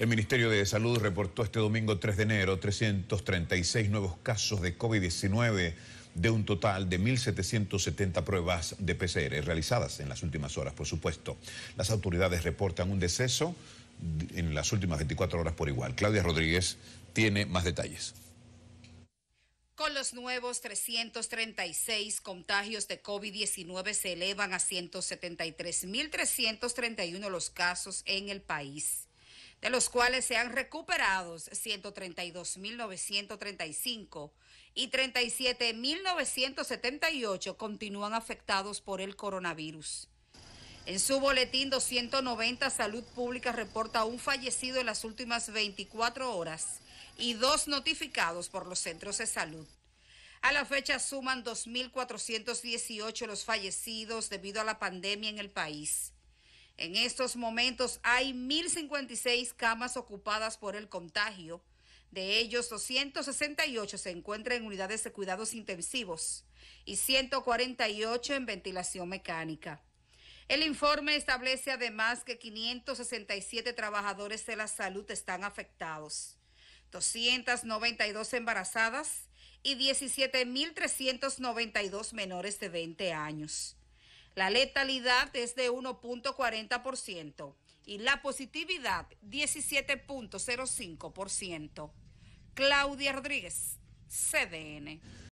El Ministerio de Salud reportó este domingo 3 de enero 336 nuevos casos de COVID-19 de un total de 1.770 pruebas de PCR realizadas en las últimas horas, por supuesto. Las autoridades reportan un deceso en las últimas 24 horas por igual. Claudia Rodríguez tiene más detalles. Con los nuevos 336 contagios de COVID-19 se elevan a 173.331 los casos en el país de los cuales se han recuperado 132.935 y 37.978 continúan afectados por el coronavirus. En su boletín 290, Salud Pública reporta un fallecido en las últimas 24 horas y dos notificados por los centros de salud. A la fecha suman 2.418 los fallecidos debido a la pandemia en el país. En estos momentos hay 1.056 camas ocupadas por el contagio. De ellos, 268 se encuentran en unidades de cuidados intensivos y 148 en ventilación mecánica. El informe establece además que 567 trabajadores de la salud están afectados, 292 embarazadas y 17.392 menores de 20 años. La letalidad es de 1.40% y la positividad 17.05%. Claudia Rodríguez, CDN.